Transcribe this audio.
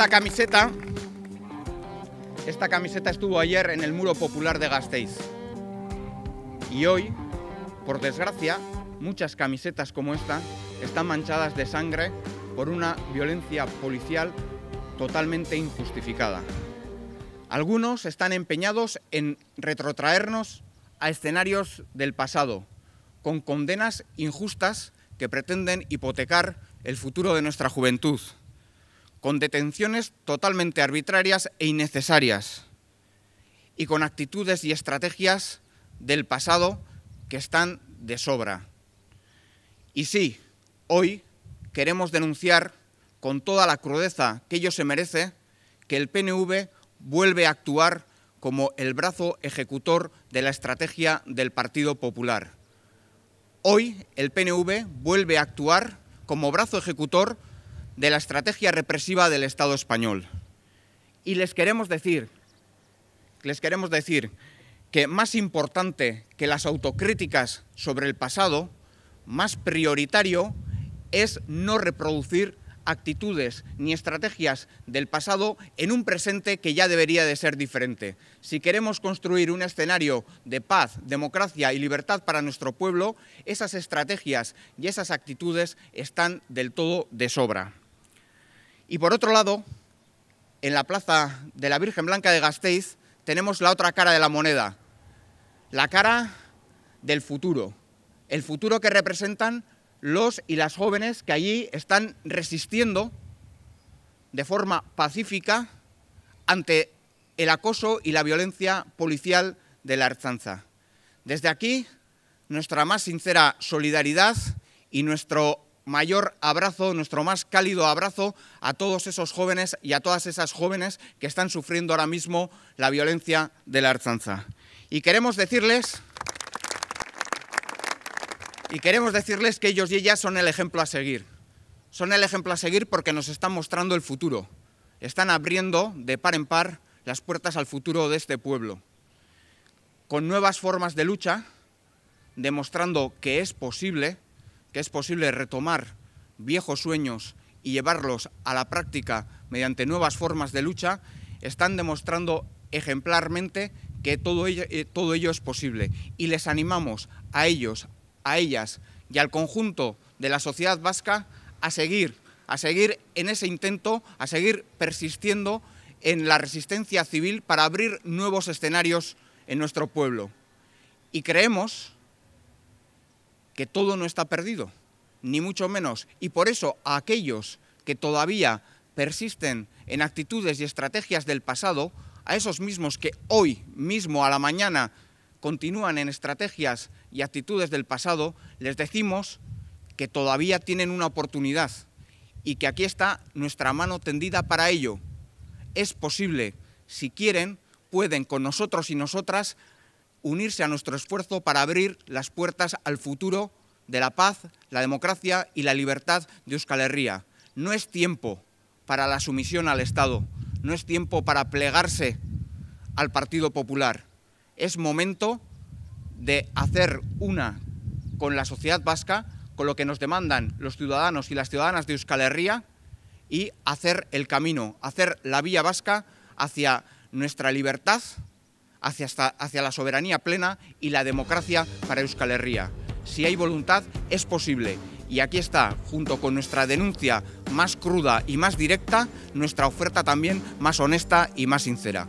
Esta camiseta, esta camiseta estuvo ayer en el muro popular de Gasteiz. Y hoy, por desgracia, muchas camisetas como esta están manchadas de sangre por una violencia policial totalmente injustificada. Algunos están empeñados en retrotraernos a escenarios del pasado, con condenas injustas que pretenden hipotecar el futuro de nuestra juventud con detenciones totalmente arbitrarias e innecesarias y con actitudes y estrategias del pasado que están de sobra. Y sí, hoy queremos denunciar con toda la crudeza que ello se merece que el PNV vuelve a actuar como el brazo ejecutor de la estrategia del Partido Popular. Hoy el PNV vuelve a actuar como brazo ejecutor de la estrategia represiva del Estado español. Y les queremos decir, les queremos decir que más importante que las autocríticas sobre el pasado, más prioritario es no reproducir actitudes ni estrategias del pasado en un presente que ya debería de ser diferente. Si queremos construir un escenario de paz, democracia y libertad para nuestro pueblo, esas estrategias y esas actitudes están del todo de sobra. Y por otro lado, en la plaza de la Virgen Blanca de Gasteiz tenemos la otra cara de la moneda, la cara del futuro, el futuro que representan los y las jóvenes que allí están resistiendo de forma pacífica ante el acoso y la violencia policial de la Arzanza. Desde aquí, nuestra más sincera solidaridad y nuestro mayor abrazo, nuestro más cálido abrazo a todos esos jóvenes y a todas esas jóvenes que están sufriendo ahora mismo la violencia de la Arzanza. Y queremos decirles y queremos decirles que ellos y ellas son el ejemplo a seguir. Son el ejemplo a seguir porque nos están mostrando el futuro. Están abriendo de par en par las puertas al futuro de este pueblo. Con nuevas formas de lucha, demostrando que es posible que es posible retomar viejos sueños y llevarlos a la práctica mediante nuevas formas de lucha, están demostrando ejemplarmente que todo ello, eh, todo ello es posible. Y les animamos a ellos, a ellas y al conjunto de la sociedad vasca a seguir, a seguir en ese intento, a seguir persistiendo en la resistencia civil para abrir nuevos escenarios en nuestro pueblo. Y creemos que todo no está perdido, ni mucho menos. Y por eso a aquellos que todavía persisten en actitudes y estrategias del pasado, a esos mismos que hoy mismo a la mañana continúan en estrategias y actitudes del pasado, les decimos que todavía tienen una oportunidad y que aquí está nuestra mano tendida para ello. Es posible, si quieren, pueden con nosotros y nosotras unirse a nuestro esfuerzo para abrir las puertas al futuro de la paz, la democracia y la libertad de Euskal Herria. No es tiempo para la sumisión al Estado, no es tiempo para plegarse al Partido Popular. Es momento de hacer una con la sociedad vasca, con lo que nos demandan los ciudadanos y las ciudadanas de Euskal Herria y hacer el camino, hacer la vía vasca hacia nuestra libertad, hacia, la soberanía plena y la democracia para Euskal Herria. Si hay voluntad, es posible. Y aquí está, junto con nuestra denuncia más cruda y más directa, nuestra oferta también más honesta y más sincera.